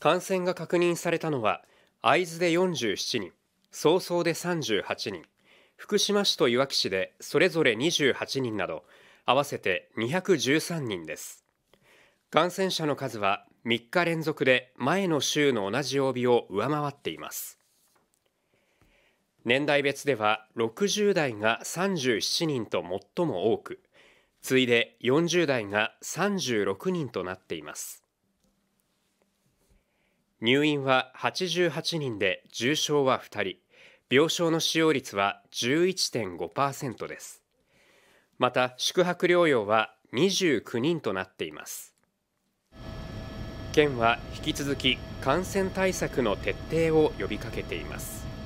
感染が確認されたのは会津で47人早々で38人福島市といわき市でそれぞれ28人など合わせて213人です感染者の数は3日連続で前の週の同じ曜日を上回っています年代別では60代が37人と最も多く次いで40代が36人となっています入院は88人で重症は2人病床の使用率は11.5%ですまた宿泊療養は29人となっています県は引き続き感染対策の徹底を呼びかけています